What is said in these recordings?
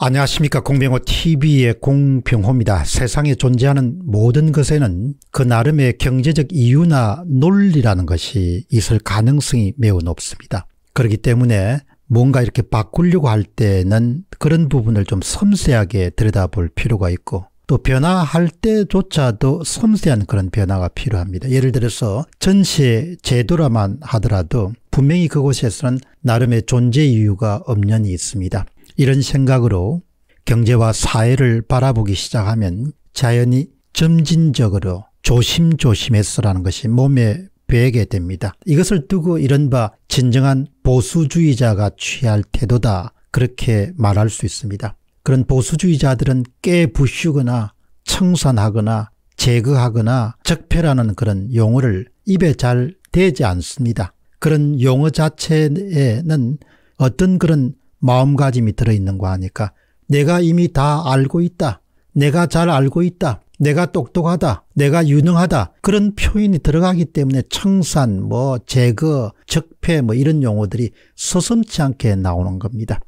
안녕하십니까 공병호 tv의 공병호입니다. 세상에 존재하는 모든 것에는 그 나름의 경제적 이유나 논리라는 것이 있을 가능성이 매우 높습니다. 그렇기 때문에 뭔가 이렇게 바꾸려고 할 때는 그런 부분을 좀 섬세하게 들여다볼 필요가 있고 또 변화할 때조차도 섬세한 그런 변화가 필요합니다. 예를 들어서 전시의 제도라만 하더라도 분명히 그곳에서는 나름의 존재 이유가 엄연히 있습니다. 이런 생각으로 경제와 사회를 바라보기 시작하면 자연히 점진적으로 조심조심했어라는 것이 몸에 배게 됩니다. 이것을 두고 이른바 진정한 보수주의자가 취할 태도다 그렇게 말할 수 있습니다. 그런 보수주의자들은 깨 부수거나 청산하거나 제거하거나 적폐라는 그런 용어를 입에 잘 대지 않습니다. 그런 용어 자체에는 어떤 그런 마음가짐이 들어있는 거아니까 내가 이미 다 알고 있다. 내가 잘 알고 있다. 내가 똑똑하다. 내가 유능하다. 그런 표현이 들어가기 때문에 청산, 뭐, 제거, 적폐, 뭐 이런 용어들이 서슴치 않게 나오는 겁니다.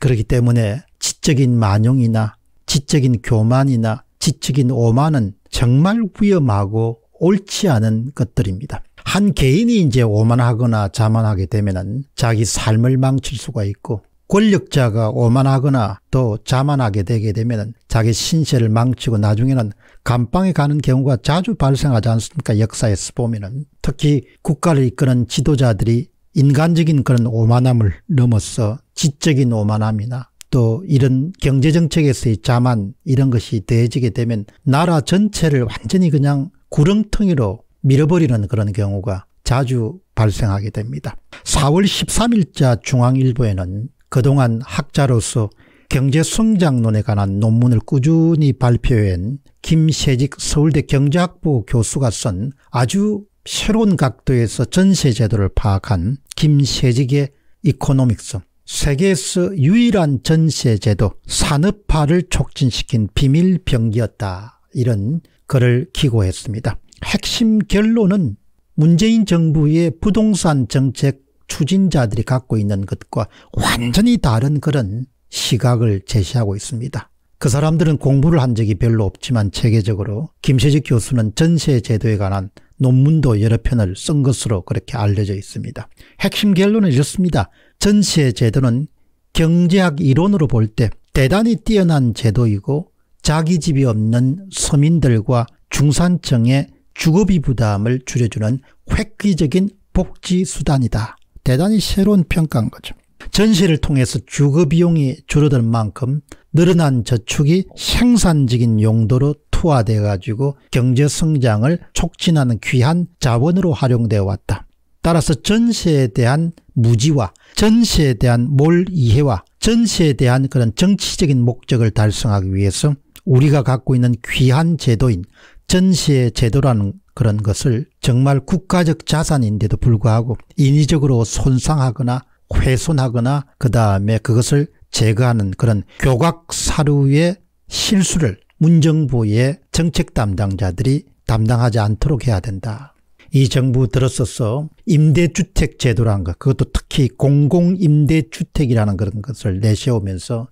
그렇기 때문에 지적인 만용이나 지적인 교만이나 지적인 오만은 정말 위험하고 옳지 않은 것들입니다. 한 개인이 이제 오만하거나 자만하게 되면은 자기 삶을 망칠 수가 있고 권력자가 오만하거나 또 자만하게 되게 되면 자기 신세를 망치고 나중에는 감방에 가는 경우가 자주 발생하지 않습니까 역사에서 보면은 특히 국가를 이끄는 지도자들이 인간적인 그런 오만함을 넘어서 지적인 오만함이나 또 이런 경제정책에서의 자만 이런 것이 더해지게 되면 나라 전체를 완전히 그냥 구렁텅이로 밀어버리는 그런 경우가 자주 발생하게 됩니다. 4월 13일자 중앙일보에는 그동안 학자로서 경제성장론에 관한 논문을 꾸준히 발표한 김세직 서울대 경제학부 교수가 쓴 아주 새로운 각도에서 전세제도를 파악한 김세직의 이코노믹스 세계에서 유일한 전세제도 산업화를 촉진시킨 비밀병기였다 이런 글을 기고했습니다. 핵심 결론은 문재인 정부의 부동산 정책 추진자들이 갖고 있는 것과 완전히 다른 그런 시각을 제시하고 있습니다. 그 사람들은 공부를 한 적이 별로 없지만 체계적으로 김세직 교수는 전세 제도에 관한 논문도 여러 편을 쓴 것으로 그렇게 알려져 있습니다. 핵심 결론은 이렇습니다. 전세 제도는 경제학 이론으로 볼 때 대단히 뛰어난 제도이고 자기 집이 없는 서민들과 중산층의 주거비 부담을 줄여주는 획기적인 복지 수단이다. 대단히 새로운 평가인 거죠. 전시를 통해서 주거 비용이 줄어들 만큼 늘어난 저축이 생산적인 용도로 투하돼 가지고 경제 성장을 촉진하는 귀한 자원으로 활용되어 왔다. 따라서 전세에 대한 무지와 전세에 대한 몰 이해와 전세에 대한 그런 정치적인 목적을 달성하기 위해서 우리가 갖고 있는 귀한 제도인 전시의 제도라는 그런 것을 정말 국가적 자산인데도 불구하고 인위적으로 손상하거나 훼손하거나 그 다음에 그것을 제거하는 그런 교각사루의 실수를 문정부의 정책 담당자들이 담당하지 않도록 해야 된다. 이 정부 들었어서 임대주택 제도라는 것 그것도 특히 공공임대주택이라는 그런 것을 내세우면서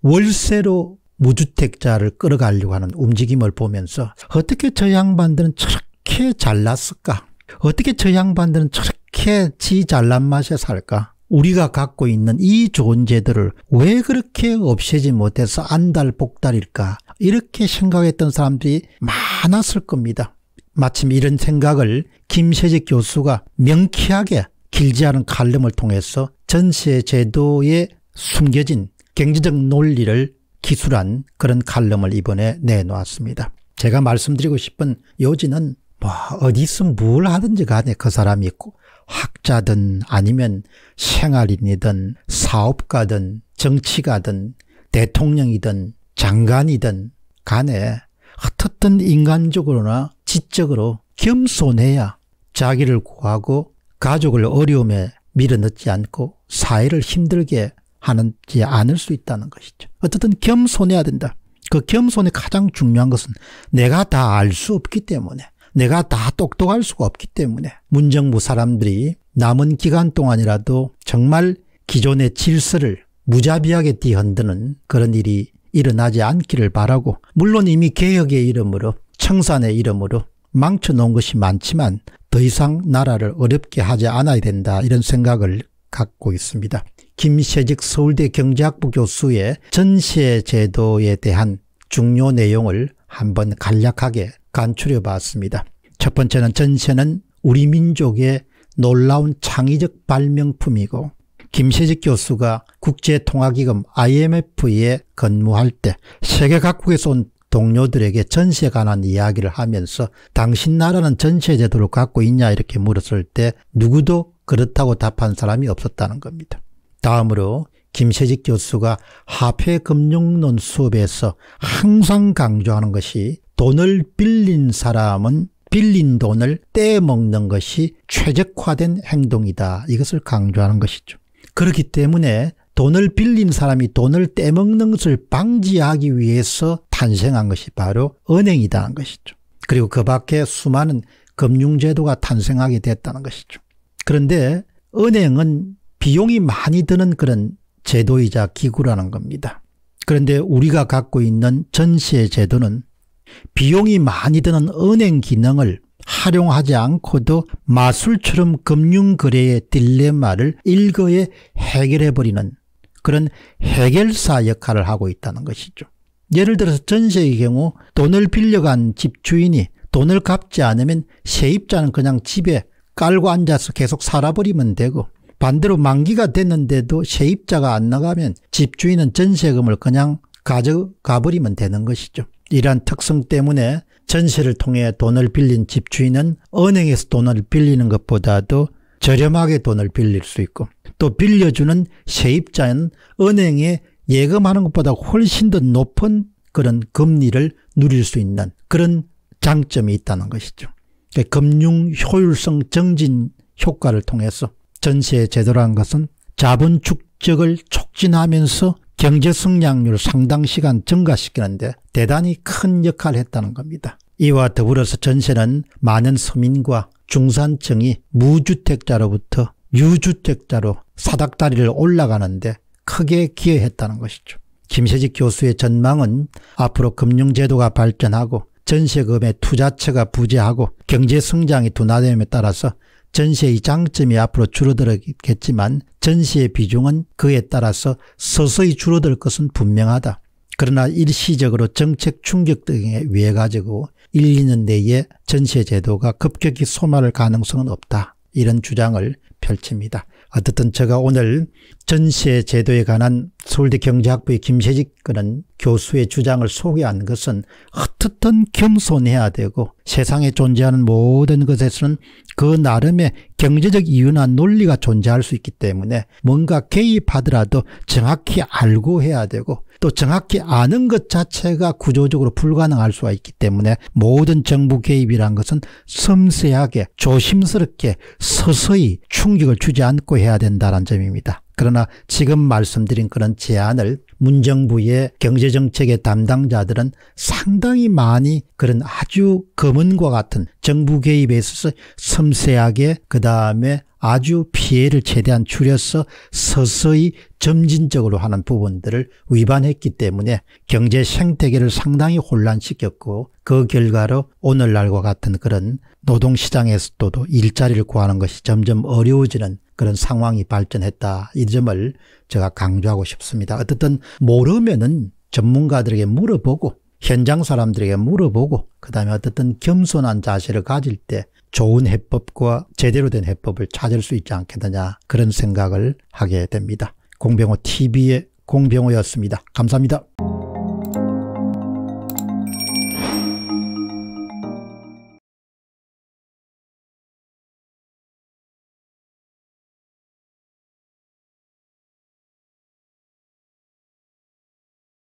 월세로 무주택자를 끌어가려고 하는 움직임을 보면서 어떻게 저 양반들은 저렇게 잘났을까? 어떻게 저 양반들은 저렇게 지 잘난 맛에 살까? 우리가 갖고 있는 이 존재들을 왜 그렇게 없애지 못해서 안달복달일까? 이렇게 생각했던 사람들이 많았을 겁니다. 마침 이런 생각을 김세직 교수가 명쾌하게 길지 않은 칼럼을 통해서 전세 제도에 숨겨진 경제적 논리를 기술한 그런 칼럼을 이번에 내놓았습니다. 제가 말씀드리고 싶은 요지는 뭐 어디서 뭘 하든지 간에 그 사람이 있고 학자든 아니면 생활인이든 사업가든 정치가든 대통령이든 장관이든 간에 어떻든 인간적으로나 지적으로 겸손해야 자기를 구하고 가족을 어려움에 밀어넣지 않고 사회를 힘들게 하는지 않을 수 있다는 것이죠. 어쨌든 겸손해야 된다. 그 겸손의 가장 중요한 것은 내가 다 알 수 없기 때문에 내가 다 똑똑할 수가 없기 때문에 문정부 사람들이 남은 기간 동안이라도 정말 기존의 질서를 무자비하게 뒤흔드는 그런 일이 일어나지 않기를 바라고 물론 이미 개혁의 이름으로 청산의 이름으로 망쳐놓은 것이 많지만 더 이상 나라를 어렵게 하지 않아야 된다 이런 생각을 갖고 있습니다. 김세직 서울대 경제학부 교수의 전세 제도에 대한 중요 내용을 한번 간략하게 간추려 봤습니다. 첫 번째는 전세는 우리 민족의 놀라운 창의적 발명품이고 김세직 교수가 국제통화기금 IMF에 근무할 때 세계 각국에서 온 동료들에게 전세에 관한 이야기를 하면서 당신 나라는 전세 제도를 갖고 있냐 이렇게 물었을 때 누구도 그렇다고 답한 사람이 없었다는 겁니다. 다음으로 김세직 교수가 화폐금융론 수업에서 항상 강조하는 것이 돈을 빌린 사람은 빌린 돈을 떼먹는 것이 최적화된 행동이다. 이것을 강조하는 것이죠. 그렇기 때문에 돈을 빌린 사람이 돈을 떼먹는 것을 방지하기 위해서 탄생한 것이 바로 은행이다는 것이죠. 그리고 그 밖에 수많은 금융제도가 탄생하게 됐다는 것이죠. 그런데 은행은 비용이 많이 드는 그런 제도이자 기구라는 겁니다. 그런데 우리가 갖고 있는 전시의 제도는 비용이 많이 드는 은행 기능을 활용하지 않고도 마술처럼 금융거래의 딜레마를 일거에 해결해버리는 그런 해결사 역할을 하고 있다는 것이죠. 예를 들어서 전세의 경우 돈을 빌려간 집주인이 돈을 갚지 않으면 세입자는 그냥 집에 깔고 앉아서 계속 살아버리면 되고 반대로 만기가 됐는데도 세입자가 안 나가면 집주인은 전세금을 그냥 가져가버리면 되는 것이죠. 이러한 특성 때문에 전세를 통해 돈을 빌린 집주인은 은행에서 돈을 빌리는 것보다도 저렴하게 돈을 빌릴 수 있고 또 빌려주는 세입자는 은행에 예금하는 것보다 훨씬 더 높은 그런 금리를 누릴 수 있는 그런 장점이 있다는 것이죠. 그러니까 금융 효율성 증진 효과를 통해서 전세 제도라는 것은 자본 축적을 촉진하면서 경제 성장률 상당 시간 증가시키는데 대단히 큰 역할을 했다는 겁니다. 이와 더불어서 전세는 많은 서민과 중산층이 무주택자로부터 유주택자로 사닥다리를 올라가는데 크게 기여했다는 것이죠. 김세직 교수의 전망은 앞으로 금융제도가 발전하고 전세금의 투자처가 부재하고 경제성장이 둔화됨에 따라서 전시의 장점이 앞으로 줄어들겠지만 전시의 비중은 그에 따라서 서서히 줄어들 것은 분명하다. 그러나 일시적으로 정책 충격 등에 의해 가지고 1, 2년 내에 전시 제도가 급격히 소멸할 가능성은 없다. 이런 주장을 펼칩니다. 어쨌든 제가 오늘 전세 제도에 관한 서울대 경제학부의 김세직 그런 교수의 주장을 소개한 것은 어떻든 겸손해야 되고 세상에 존재하는 모든 것에서는 그 나름의 경제적 이유나 논리가 존재할 수 있기 때문에 뭔가 개입하더라도 정확히 알고 해야 되고 또 정확히 아는 것 자체가 구조적으로 불가능할 수가 있기 때문에 모든 정부 개입이란 것은 섬세하게 조심스럽게 서서히 충격을 주지 않고 해야 된다는 점입니다. 그러나 지금 말씀드린 그런 제안을 문정부의 경제정책의 담당자들은 상당히 많이 그런 아주 검은과 같은 정부 개입에 있어서 섬세하게 그 다음에 아주 피해를 최대한 줄여서 서서히 점진적으로 하는 부분들을 위반했기 때문에 경제 생태계를 상당히 혼란시켰고 그 결과로 오늘날과 같은 그런 노동시장에서도 일자리를 구하는 것이 점점 어려워지는 그런 상황이 발전했다. 이 점을 제가 강조하고 싶습니다. 어쨌든 모르면은 전문가들에게 물어보고 현장 사람들에게 물어보고 그다음에 어떻든 겸손한 자세를 가질 때 좋은 해법과 제대로 된 해법을 찾을 수 있지 않겠느냐 그런 생각을 하게 됩니다. 공병호 TV의 공병호였습니다. 감사합니다.